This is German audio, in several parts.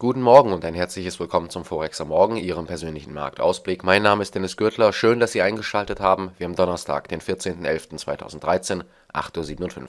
Guten Morgen und ein herzliches Willkommen zum Forex am Morgen, Ihrem persönlichen Marktausblick. Mein Name ist Dennis Gürtler. Schön, dass Sie eingeschaltet haben. Wir haben Donnerstag, den 14.11.2013, 8.57 Uhr.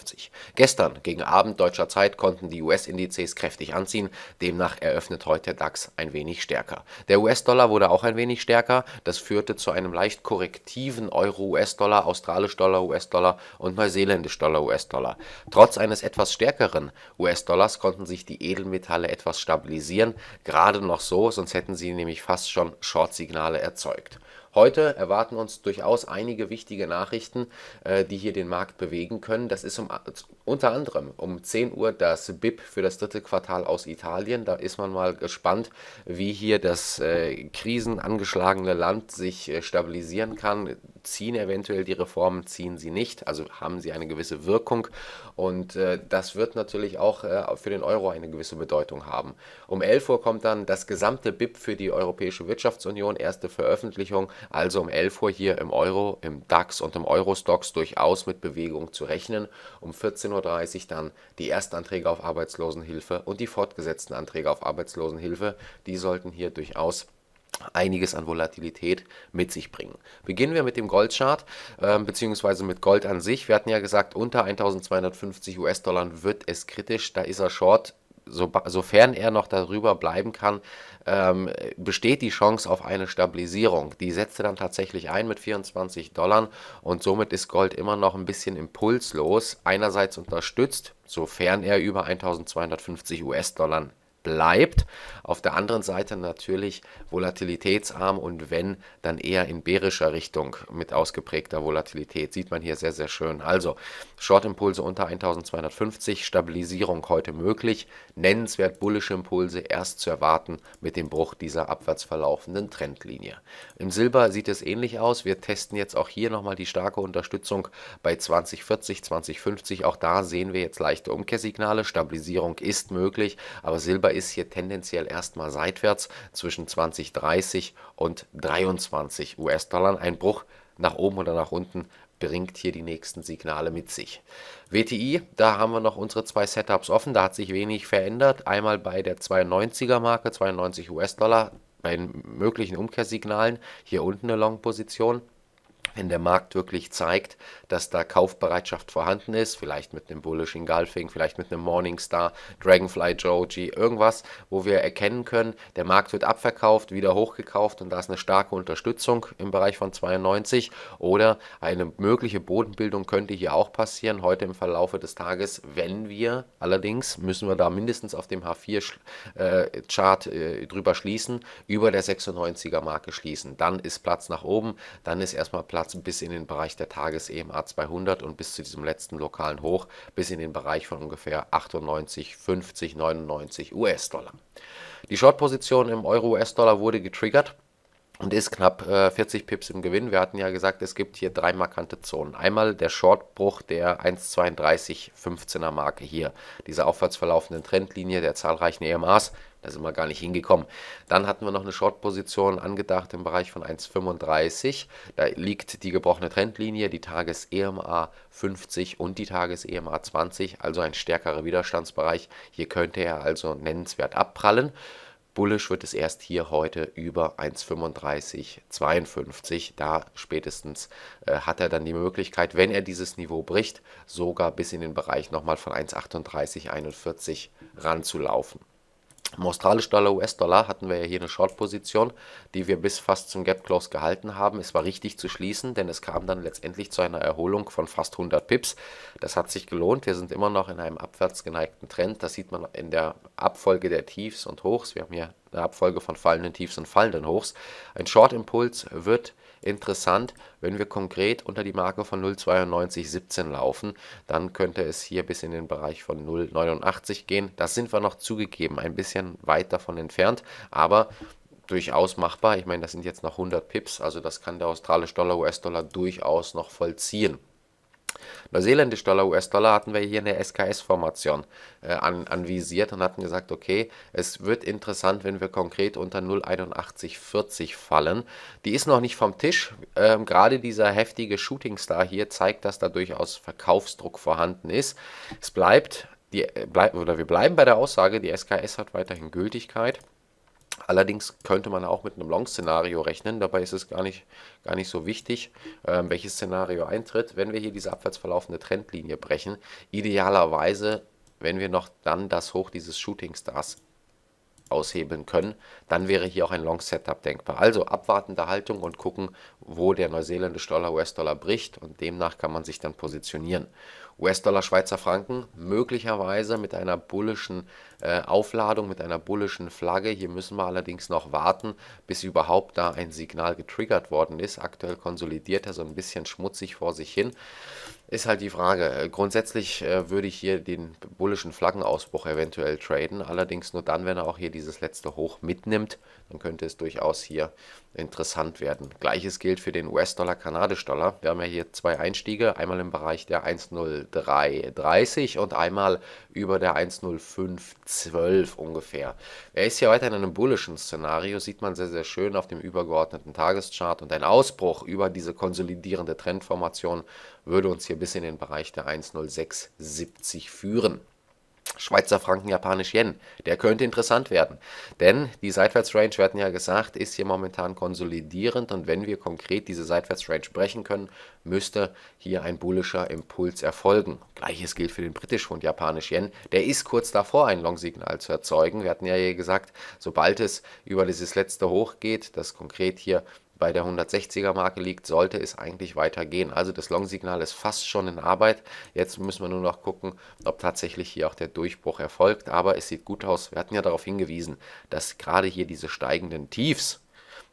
Gestern gegen Abend deutscher Zeit konnten die US-Indizes kräftig anziehen. Demnach eröffnet heute der DAX ein wenig stärker. Der US-Dollar wurde auch ein wenig stärker. Das führte zu einem leicht korrektiven Euro-US-Dollar, Australisch-Dollar, US-Dollar und Neuseeländisch-Dollar, US-Dollar. Trotz eines etwas stärkeren US-Dollars konnten sich die Edelmetalle etwas stabilisieren reagieren, gerade noch so, sonst hätten sie nämlich fast schon Short-Signale erzeugt. Heute erwarten uns durchaus einige wichtige Nachrichten, äh, die hier den Markt bewegen können. Das ist um unter anderem um 10 Uhr das BIP für das dritte Quartal aus Italien. Da ist man mal gespannt, wie hier das äh, krisenangeschlagene Land sich äh, stabilisieren kann. Ziehen eventuell die Reformen, ziehen sie nicht. Also haben sie eine gewisse Wirkung. Und äh, das wird natürlich auch äh, für den Euro eine gewisse Bedeutung haben. Um 11 Uhr kommt dann das gesamte BIP für die Europäische Wirtschaftsunion. Erste Veröffentlichung. Also um 11 Uhr hier im Euro, im DAX und im Eurostox durchaus mit Bewegung zu rechnen. Um 14 Uhr Uhr dann die Erstanträge auf Arbeitslosenhilfe und die fortgesetzten Anträge auf Arbeitslosenhilfe. Die sollten hier durchaus einiges an Volatilität mit sich bringen. Beginnen wir mit dem Goldchart äh, beziehungsweise mit Gold an sich. Wir hatten ja gesagt, unter 1250 US-Dollar wird es kritisch. Da ist er short so, sofern er noch darüber bleiben kann, ähm, besteht die Chance auf eine Stabilisierung. Die setzte dann tatsächlich ein mit 24 Dollar und somit ist Gold immer noch ein bisschen impulslos. Einerseits unterstützt, sofern er über 1250 US-Dollar bleibt. Auf der anderen Seite natürlich volatilitätsarm und wenn, dann eher in bärischer Richtung mit ausgeprägter Volatilität. Sieht man hier sehr, sehr schön. Also Short-Impulse unter 1250, Stabilisierung heute möglich. Nennenswert bullische Impulse erst zu erwarten mit dem Bruch dieser abwärts verlaufenden Trendlinie. Im Silber sieht es ähnlich aus. Wir testen jetzt auch hier nochmal die starke Unterstützung bei 2040, 2050. Auch da sehen wir jetzt leichte Umkehrsignale. Stabilisierung ist möglich, aber Silber Silber ist hier tendenziell erstmal seitwärts zwischen 20,30 und 23 US-Dollar. Ein Bruch nach oben oder nach unten bringt hier die nächsten Signale mit sich. WTI, da haben wir noch unsere zwei Setups offen, da hat sich wenig verändert. Einmal bei der 92er Marke, 92 US-Dollar, bei möglichen Umkehrsignalen, hier unten eine Long-Position wenn der Markt wirklich zeigt, dass da Kaufbereitschaft vorhanden ist, vielleicht mit einem Bullish Engulfing, vielleicht mit einem Morningstar, Dragonfly Joji, irgendwas, wo wir erkennen können, der Markt wird abverkauft, wieder hochgekauft und da ist eine starke Unterstützung im Bereich von 92 oder eine mögliche Bodenbildung könnte hier auch passieren heute im Verlaufe des Tages, wenn wir allerdings müssen wir da mindestens auf dem H4 äh, Chart äh, drüber schließen, über der 96er Marke schließen, dann ist Platz nach oben, dann ist erstmal Platz Charts bis in den Bereich der Tages-EMA 200 und bis zu diesem letzten lokalen Hoch bis in den Bereich von ungefähr 98, 50, 99 US-Dollar. Die Short-Position im Euro-US-Dollar wurde getriggert und ist knapp äh, 40 Pips im Gewinn. Wir hatten ja gesagt, es gibt hier drei markante Zonen. Einmal der Shortbruch der 1,32 15 er Marke hier, dieser aufwärts verlaufenden Trendlinie der zahlreichen EMAs, da sind wir gar nicht hingekommen. Dann hatten wir noch eine Short-Position angedacht im Bereich von 1,35. Da liegt die gebrochene Trendlinie, die Tages-EMA 50 und die Tages-EMA 20, also ein stärkerer Widerstandsbereich. Hier könnte er also nennenswert abprallen. Bullish wird es erst hier heute über 1,3552. Da spätestens äh, hat er dann die Möglichkeit, wenn er dieses Niveau bricht, sogar bis in den Bereich nochmal von 1,3841 ranzulaufen. Im australischen dollar US-Dollar hatten wir ja hier eine Short-Position, die wir bis fast zum Gap Close gehalten haben. Es war richtig zu schließen, denn es kam dann letztendlich zu einer Erholung von fast 100 Pips. Das hat sich gelohnt. Wir sind immer noch in einem abwärts geneigten Trend. Das sieht man in der Abfolge der Tiefs und Hochs. Wir haben hier eine Abfolge von fallenden Tiefs und fallenden Hochs. Ein Short-Impuls wird Interessant, wenn wir konkret unter die Marke von 0,9217 laufen, dann könnte es hier bis in den Bereich von 0,89 gehen. Das sind wir noch zugegeben ein bisschen weit davon entfernt, aber durchaus machbar. Ich meine, das sind jetzt noch 100 Pips, also das kann der australische Dollar, US-Dollar durchaus noch vollziehen. Neuseeländisch-Dollar, US-Dollar hatten wir hier eine SKS-Formation äh, an, anvisiert und hatten gesagt, okay, es wird interessant, wenn wir konkret unter 0,8140 fallen. Die ist noch nicht vom Tisch. Ähm, gerade dieser heftige Shooting Star hier zeigt, dass da durchaus Verkaufsdruck vorhanden ist. Es bleibt, die, äh, bleib, oder wir bleiben bei der Aussage, die SKS hat weiterhin Gültigkeit. Allerdings könnte man auch mit einem Long-Szenario rechnen. Dabei ist es gar nicht, gar nicht so wichtig, ähm, welches Szenario eintritt, wenn wir hier diese abwärts verlaufende Trendlinie brechen. Idealerweise, wenn wir noch dann das Hoch dieses Shooting Stars aushebeln können, dann wäre hier auch ein Long Setup denkbar. Also abwartende Haltung und gucken, wo der neuseeländische Dollar US-Dollar bricht und demnach kann man sich dann positionieren. US-Dollar, Schweizer Franken, möglicherweise mit einer bullischen äh, Aufladung, mit einer bullischen Flagge. Hier müssen wir allerdings noch warten, bis überhaupt da ein Signal getriggert worden ist. Aktuell konsolidiert er so ein bisschen schmutzig vor sich hin. Ist halt die Frage. Äh, grundsätzlich äh, würde ich hier den bullischen Flaggenausbruch eventuell traden, allerdings nur dann, wenn er auch hier dieses letzte Hoch mitnimmt. Dann könnte es durchaus hier interessant werden. Gleiches gilt für den US-Dollar, Kanadisch-Dollar. Wir haben ja hier zwei Einstiege, einmal im Bereich der 10330 und einmal über der 10512 ungefähr. Er ist hier weiter in einem bullischen Szenario, sieht man sehr, sehr schön auf dem übergeordneten Tageschart und ein Ausbruch über diese konsolidierende Trendformation würde uns hier bis in den Bereich der 10670 führen. Schweizer Franken, Japanisch Yen. Der könnte interessant werden. Denn die Seitwärtsrange, wir hatten ja gesagt, ist hier momentan konsolidierend und wenn wir konkret diese Seitwärtsrange brechen können, müsste hier ein bullischer Impuls erfolgen. Gleiches gilt für den britischen Pfund, Japanisch Yen. Der ist kurz davor, ein Longsignal zu erzeugen. Wir hatten ja hier gesagt, sobald es über dieses letzte Hoch geht, das konkret hier bei der 160er Marke liegt, sollte es eigentlich weitergehen. Also das Long-Signal ist fast schon in Arbeit. Jetzt müssen wir nur noch gucken, ob tatsächlich hier auch der Durchbruch erfolgt. Aber es sieht gut aus. Wir hatten ja darauf hingewiesen, dass gerade hier diese steigenden Tiefs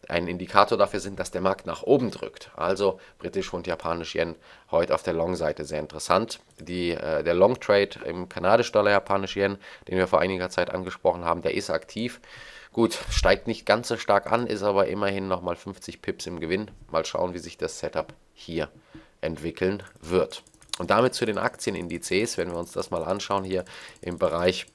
ein Indikator dafür sind, dass der Markt nach oben drückt. Also britisch und japanisch Yen heute auf der Long-Seite sehr interessant. Die, äh, der Long Trade im kanadisch Dollar japanisch Yen, den wir vor einiger Zeit angesprochen haben, der ist aktiv. Gut, steigt nicht ganz so stark an, ist aber immerhin nochmal 50 Pips im Gewinn. Mal schauen, wie sich das Setup hier entwickeln wird. Und damit zu den Aktienindizes, wenn wir uns das mal anschauen hier im Bereich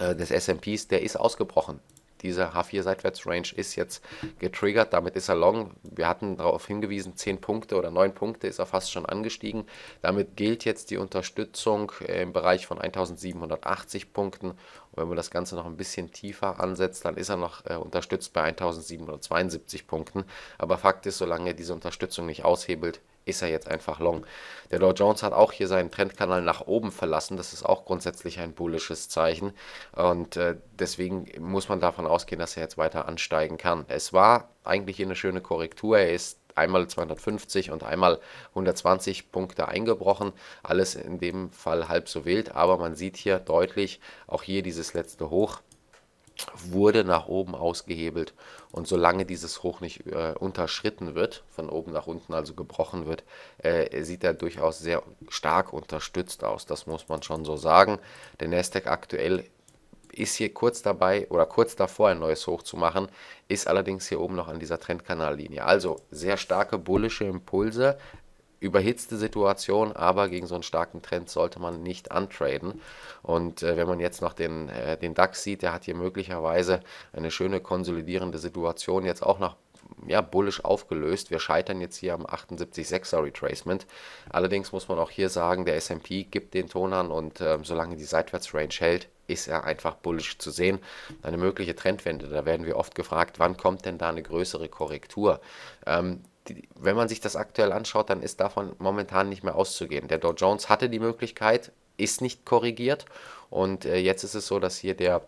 äh, des SPs, der ist ausgebrochen. Diese H4-Seitwärts-Range ist jetzt getriggert, damit ist er long. Wir hatten darauf hingewiesen, 10 Punkte oder 9 Punkte ist er fast schon angestiegen. Damit gilt jetzt die Unterstützung äh, im Bereich von 1780 Punkten. Und wenn man das Ganze noch ein bisschen tiefer ansetzt, dann ist er noch äh, unterstützt bei 1772 Punkten. Aber Fakt ist, solange er diese Unterstützung nicht aushebelt, ist er jetzt einfach long. Der Dow Jones hat auch hier seinen Trendkanal nach oben verlassen. Das ist auch grundsätzlich ein bullisches Zeichen. Und äh, deswegen muss man davon ausgehen, dass er jetzt weiter ansteigen kann. Es war eigentlich hier eine schöne Korrektur. Er ist einmal 250 und einmal 120 Punkte eingebrochen. Alles in dem Fall halb so wild, aber man sieht hier deutlich auch hier dieses letzte Hoch wurde nach oben ausgehebelt. Und solange dieses Hoch nicht äh, unterschritten wird, von oben nach unten also gebrochen wird, äh, sieht er durchaus sehr stark unterstützt aus. Das muss man schon so sagen. Der Nasdaq aktuell ist hier kurz dabei oder kurz davor ein neues Hoch zu machen, ist allerdings hier oben noch an dieser Trendkanallinie. Also sehr starke bullische Impulse, überhitzte Situation, aber gegen so einen starken Trend sollte man nicht antraden. Und äh, wenn man jetzt noch den, äh, den DAX sieht, der hat hier möglicherweise eine schöne konsolidierende Situation jetzt auch noch ja, bullisch aufgelöst. Wir scheitern jetzt hier am 78,6er Retracement. Allerdings muss man auch hier sagen, der S&P gibt den Ton an und äh, solange die Seitwärtsrange hält, ist er einfach bullisch zu sehen. Eine mögliche Trendwende, da werden wir oft gefragt, wann kommt denn da eine größere Korrektur? Ähm, wenn man sich das aktuell anschaut, dann ist davon momentan nicht mehr auszugehen. Der Dow Jones hatte die Möglichkeit, ist nicht korrigiert und äh, jetzt ist es so, dass hier der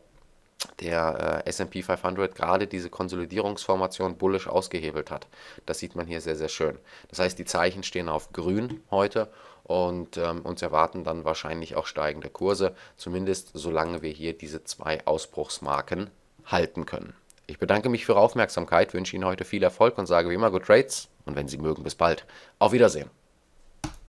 der äh, SP 500 gerade diese Konsolidierungsformation bullisch ausgehebelt hat. Das sieht man hier sehr, sehr schön. Das heißt, die Zeichen stehen auf grün heute und ähm, uns erwarten dann wahrscheinlich auch steigende Kurse, zumindest solange wir hier diese zwei Ausbruchsmarken halten können. Ich bedanke mich für Ihre Aufmerksamkeit, wünsche Ihnen heute viel Erfolg und sage wie immer Good Trades und wenn Sie mögen, bis bald. Auf Wiedersehen.